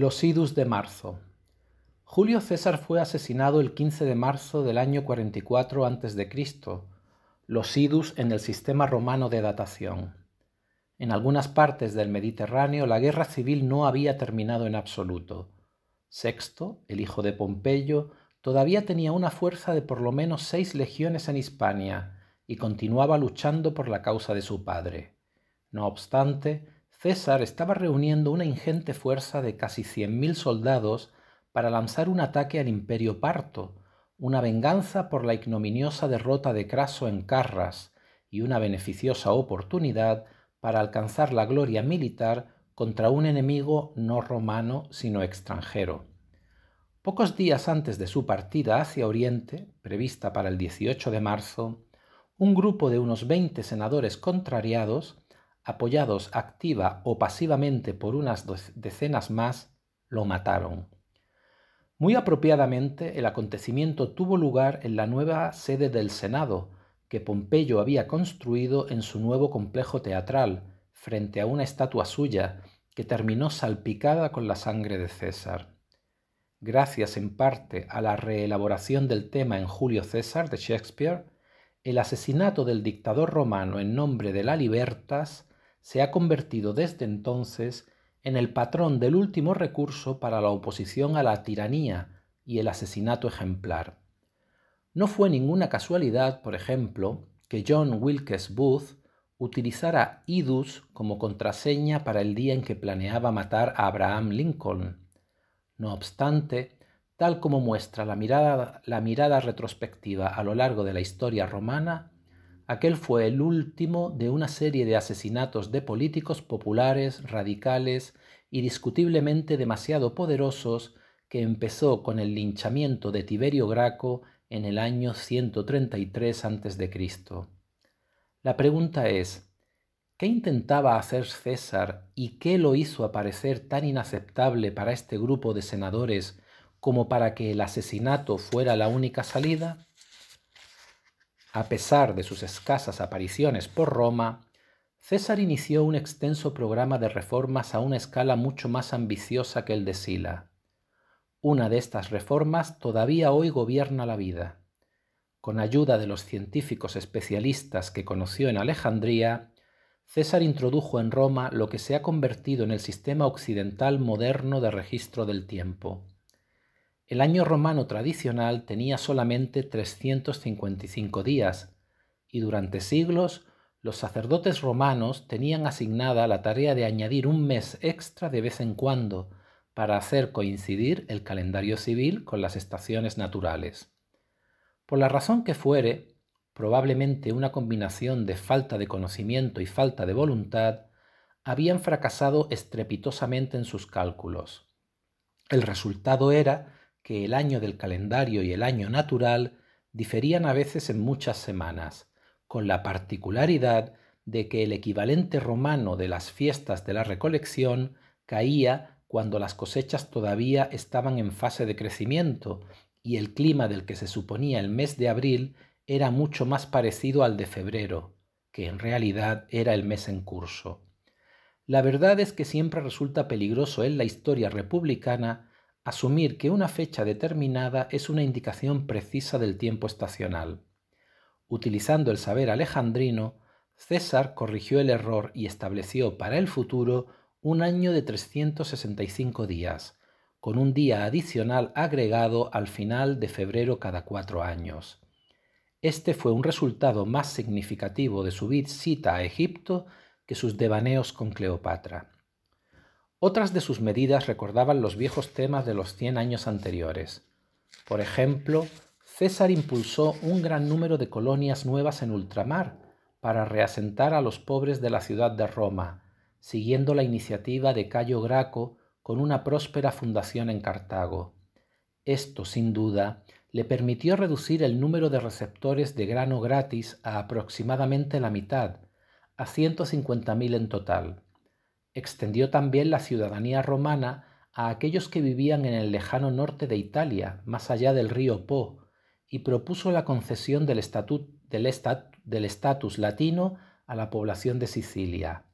Los idus de marzo. Julio César fue asesinado el 15 de marzo del año 44 a.C. Los idus en el sistema romano de datación. En algunas partes del Mediterráneo la guerra civil no había terminado en absoluto. Sexto, el hijo de Pompeyo, todavía tenía una fuerza de por lo menos seis legiones en Hispania y continuaba luchando por la causa de su padre. No obstante, César estaba reuniendo una ingente fuerza de casi 100.000 soldados para lanzar un ataque al imperio parto, una venganza por la ignominiosa derrota de Craso en Carras y una beneficiosa oportunidad para alcanzar la gloria militar contra un enemigo no romano sino extranjero. Pocos días antes de su partida hacia Oriente, prevista para el 18 de marzo, un grupo de unos 20 senadores contrariados apoyados activa o pasivamente por unas decenas más, lo mataron. Muy apropiadamente, el acontecimiento tuvo lugar en la nueva sede del Senado, que Pompeyo había construido en su nuevo complejo teatral, frente a una estatua suya, que terminó salpicada con la sangre de César. Gracias en parte a la reelaboración del tema en Julio César de Shakespeare, el asesinato del dictador romano en nombre de la libertas se ha convertido desde entonces en el patrón del último recurso para la oposición a la tiranía y el asesinato ejemplar. No fue ninguna casualidad, por ejemplo, que John Wilkes Booth utilizara IDUS como contraseña para el día en que planeaba matar a Abraham Lincoln. No obstante, tal como muestra la mirada, retrospectiva a lo largo de la historia romana, Aquel fue el último de una serie de asesinatos de políticos populares, radicales y discutiblemente demasiado poderosos que empezó con el linchamiento de Tiberio Graco en el año 133 a.C. La pregunta es, ¿qué intentaba hacer César y qué lo hizo aparecer tan inaceptable para este grupo de senadores como para que el asesinato fuera la única salida? A pesar de sus escasas apariciones por Roma, César inició un extenso programa de reformas a una escala mucho más ambiciosa que el de Sila. Una de estas reformas todavía hoy gobierna la vida. Con ayuda de los científicos especialistas que conoció en Alejandría, César introdujo en Roma lo que se ha convertido en el sistema occidental moderno de registro del tiempo. El año romano tradicional tenía solamente 355 días, y durante siglos los sacerdotes romanos tenían asignada la tarea de añadir un mes extra de vez en cuando para hacer coincidir el calendario civil con las estaciones naturales. Por la razón que fuere, probablemente una combinación de falta de conocimiento y falta de voluntad, habían fracasado estrepitosamente en sus cálculos. El resultado era que el año del calendario y el año natural diferían a veces en muchas semanas, con la particularidad de que el equivalente romano de las fiestas de la recolección caía cuando las cosechas todavía estaban en fase de crecimiento y el clima del que se suponía el mes de abril era mucho más parecido al de febrero, que en realidad era el mes en curso. La verdad es que siempre resulta peligroso en la historia republicana asumir que una fecha determinada es una indicación precisa del tiempo estacional. Utilizando el saber alejandrino, César corrigió el error y estableció para el futuro un año de 365 días, con un día adicional agregado al final de febrero cada cuatro años. Este fue un resultado más significativo de su visita a Egipto que sus devaneos con Cleopatra. Otras de sus medidas recordaban los viejos temas de los 100 años anteriores. Por ejemplo, César impulsó un gran número de colonias nuevas en ultramar para reasentar a los pobres de la ciudad de Roma, siguiendo la iniciativa de Cayo Graco con una próspera fundación en Cartago. Esto, sin duda, le permitió reducir el número de receptores de grano gratis a aproximadamente la mitad, a 150.000 en total extendió también la ciudadanía romana a aquellos que vivían en el lejano norte de Italia, más allá del río Po, y propuso la concesión del estatus latino a la población de Sicilia.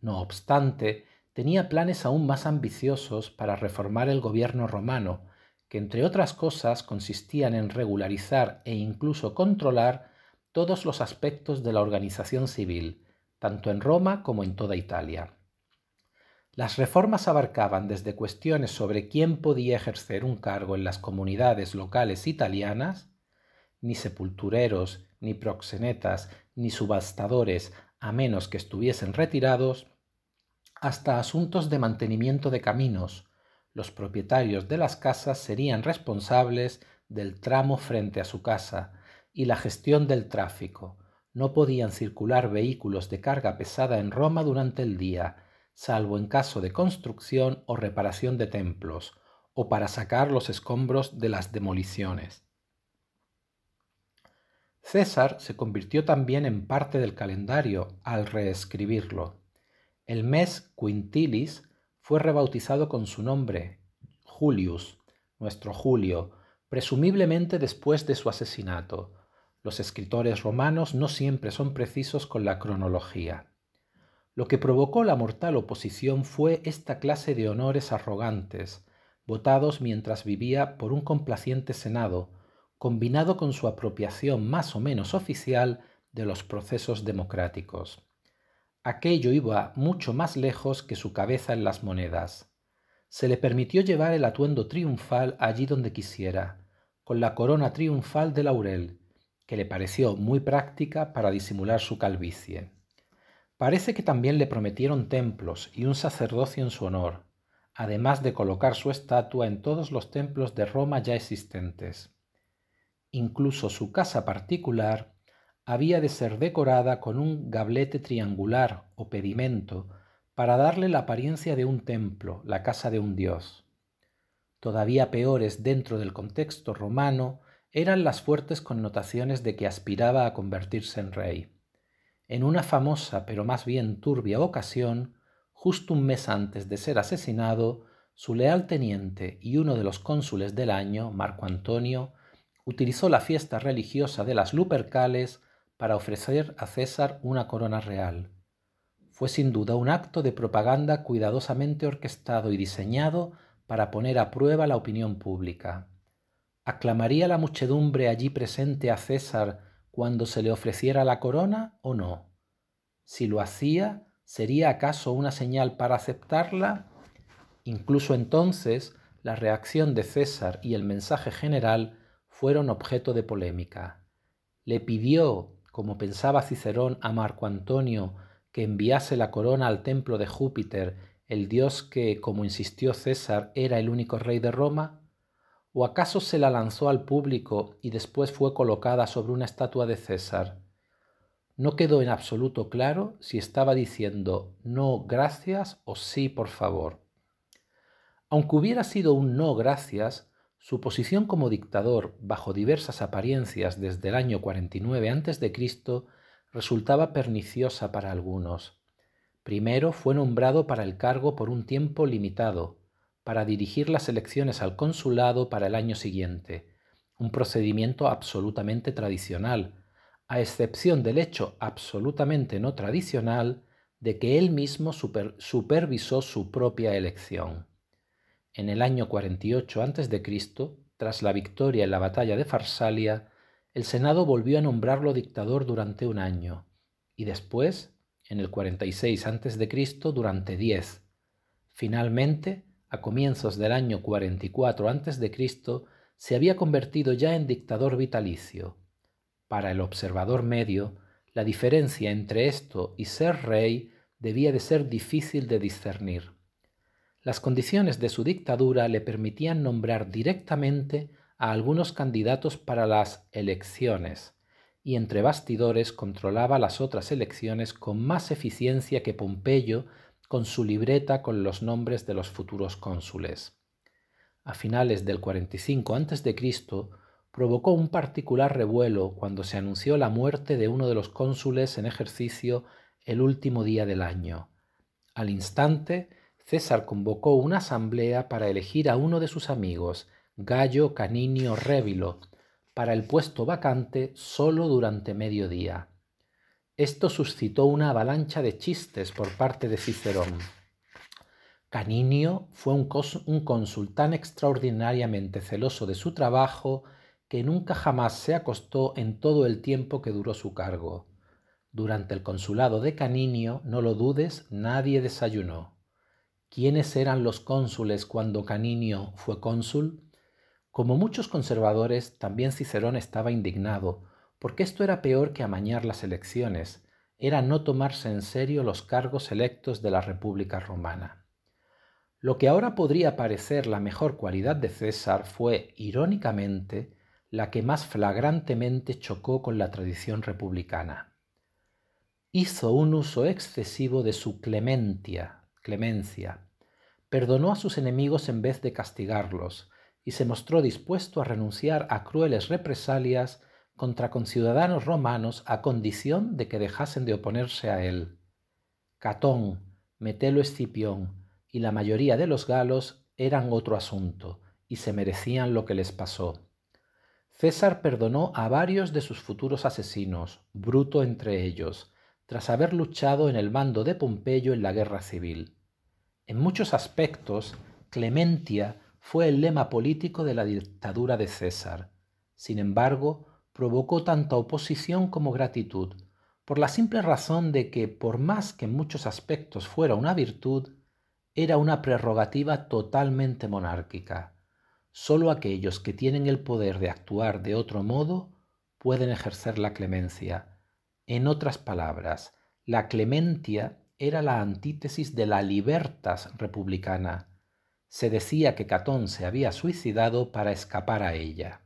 No obstante, tenía planes aún más ambiciosos para reformar el gobierno romano, que entre otras cosas consistían en regularizar e incluso controlar todos los aspectos de la organización civil, tanto en Roma como en toda Italia. Las reformas abarcaban desde cuestiones sobre quién podía ejercer un cargo en las comunidades locales italianas, ni sepultureros, ni proxenetas, ni subastadores, a menos que estuviesen retirados, hasta asuntos de mantenimiento de caminos. Los propietarios de las casas serían responsables del tramo frente a su casa y la gestión del tráfico. No podían circular vehículos de carga pesada en Roma durante el día, salvo en caso de construcción o reparación de templos, o para sacar los escombros de las demoliciones. César se convirtió también en parte del calendario al reescribirlo. El mes Quintilis fue rebautizado con su nombre, Julius, nuestro Julio, presumiblemente después de su asesinato. Los escritores romanos no siempre son precisos con la cronología. Lo que provocó la mortal oposición fue esta clase de honores arrogantes, votados mientras vivía por un complaciente Senado, combinado con su apropiación más o menos oficial de los procesos democráticos. Aquello iba mucho más lejos que su cabeza en las monedas. Se le permitió llevar el atuendo triunfal allí donde quisiera, con la corona triunfal de laurel, que le pareció muy práctica para disimular su calvicie. Parece que también le prometieron templos y un sacerdocio en su honor, además de colocar su estatua en todos los templos de Roma ya existentes. Incluso su casa particular había de ser decorada con un gablete triangular o pedimento para darle la apariencia de un templo, la casa de un dios. Todavía peores dentro del contexto romano eran las fuertes connotaciones de que aspiraba a convertirse en rey en una famosa pero más bien turbia ocasión, justo un mes antes de ser asesinado, su leal teniente y uno de los cónsules del año, Marco Antonio, utilizó la fiesta religiosa de las Lupercales para ofrecer a César una corona real. Fue sin duda un acto de propaganda cuidadosamente orquestado y diseñado para poner a prueba la opinión pública. ¿Aclamaría la muchedumbre allí presente a César cuando se le ofreciera la corona o no. Si lo hacía, ¿sería acaso una señal para aceptarla? Incluso entonces, la reacción de César y el mensaje general fueron objeto de polémica. Le pidió, como pensaba Cicerón a Marco Antonio, que enviase la corona al templo de Júpiter, el dios que, como insistió César, era el único rey de Roma? ¿O acaso se la lanzó al público y después fue colocada sobre una estatua de César? No quedó en absoluto claro si estaba diciendo no gracias o sí por favor. Aunque hubiera sido un no gracias, su posición como dictador bajo diversas apariencias desde el año 49 a.C. resultaba perniciosa para algunos. Primero fue nombrado para el cargo por un tiempo limitado, para dirigir las elecciones al consulado para el año siguiente, un procedimiento absolutamente tradicional, a excepción del hecho absolutamente no tradicional de que él mismo supervisó su propia elección. En el año 48 a.C., tras la victoria en la batalla de Farsalia, el Senado volvió a nombrarlo dictador durante un año, y después, en el 46 a.C., durante diez. Finalmente, a comienzos del año 44 a.C., se había convertido ya en dictador vitalicio. Para el observador medio, la diferencia entre esto y ser rey debía de ser difícil de discernir. Las condiciones de su dictadura le permitían nombrar directamente a algunos candidatos para las elecciones, y entre bastidores controlaba las otras elecciones con más eficiencia que Pompeyo con su libreta con los nombres de los futuros cónsules. A finales del 45 a.C., provocó un particular revuelo cuando se anunció la muerte de uno de los cónsules en ejercicio el último día del año. Al instante, César convocó una asamblea para elegir a uno de sus amigos, Gallo Caninio Révilo, para el puesto vacante solo durante medio día. Esto suscitó una avalancha de chistes por parte de Cicerón. Caninio fue un, cónsul tan extraordinariamente celoso de su trabajo que nunca jamás se acostó en todo el tiempo que duró su cargo. Durante el consulado de Caninio, no lo dudes, nadie desayunó. ¿Quiénes eran los cónsules cuando Caninio fue cónsul? Como muchos conservadores, también Cicerón estaba indignado porque esto era peor que amañar las elecciones, era no tomarse en serio los cargos electos de la República Romana. Lo que ahora podría parecer la mejor cualidad de César fue, irónicamente, la que más flagrantemente chocó con la tradición republicana. Hizo un uso excesivo de su clementia, clemencia, perdonó a sus enemigos en vez de castigarlos, y se mostró dispuesto a renunciar a crueles represalias contra conciudadanos romanos a condición de que dejasen de oponerse a él. Catón, Metelo Escipión y la mayoría de los galos eran otro asunto y se merecían lo que les pasó. César perdonó a varios de sus futuros asesinos, Bruto entre ellos, tras haber luchado en el mando de Pompeyo en la guerra civil. En muchos aspectos, Clementia fue el lema político de la dictadura de César. Sin embargo, provocó tanta oposición como gratitud, por la simple razón de que, por más que en muchos aspectos fuera una virtud, era una prerrogativa totalmente monárquica. Solo aquellos que tienen el poder de actuar de otro modo pueden ejercer la clemencia. En otras palabras, la clementia era la antítesis de la libertas republicana. Se decía que Catón se había suicidado para escapar a ella.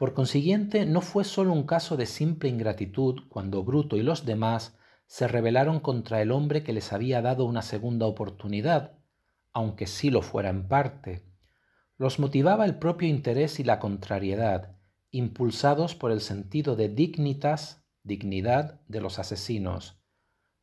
Por consiguiente, no fue solo un caso de simple ingratitud cuando Bruto y los demás se rebelaron contra el hombre que les había dado una segunda oportunidad, aunque sí lo fuera en parte. Los motivaba el propio interés y la contrariedad, impulsados por el sentido de dignitas, dignidad de los asesinos.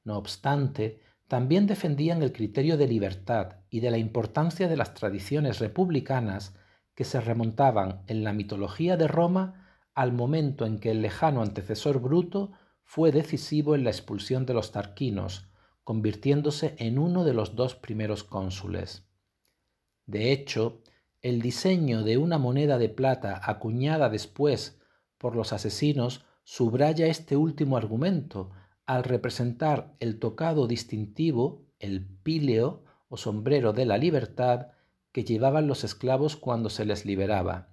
No obstante, también defendían el criterio de libertad y de la importancia de las tradiciones republicanas que se remontaban en la mitología de Roma al momento en que el lejano antecesor Bruto fue decisivo en la expulsión de los tarquinos, convirtiéndose en uno de los dos primeros cónsules. De hecho, el diseño de una moneda de plata acuñada después por los asesinos subraya este último argumento al representar el tocado distintivo, el píleo o sombrero de la libertad, que llevaban los esclavos cuando se les liberaba.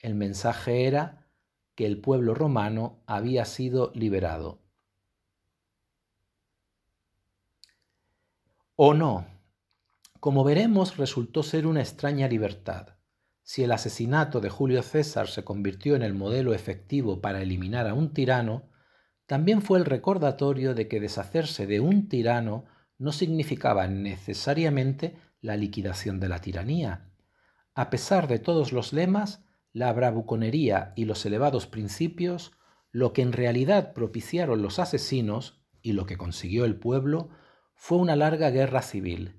El mensaje era que el pueblo romano había sido liberado. O no, como veremos resultó ser una extraña libertad. Si el asesinato de Julio César se convirtió en el modelo efectivo para eliminar a un tirano, también fue el recordatorio de que deshacerse de un tirano no significaba necesariamente la liquidación de la tiranía. A pesar de todos los lemas, la bravuconería y los elevados principios, lo que en realidad propiciaron los asesinos y lo que consiguió el pueblo fue una larga guerra civil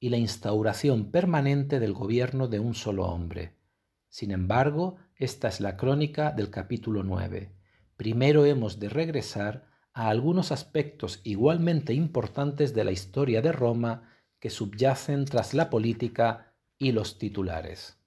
y la instauración permanente del gobierno de un solo hombre. Sin embargo, esta es la crónica del capítulo 9. Primero hemos de regresar a algunos aspectos igualmente importantes de la historia de Roma que subyacen tras la política y los titulares.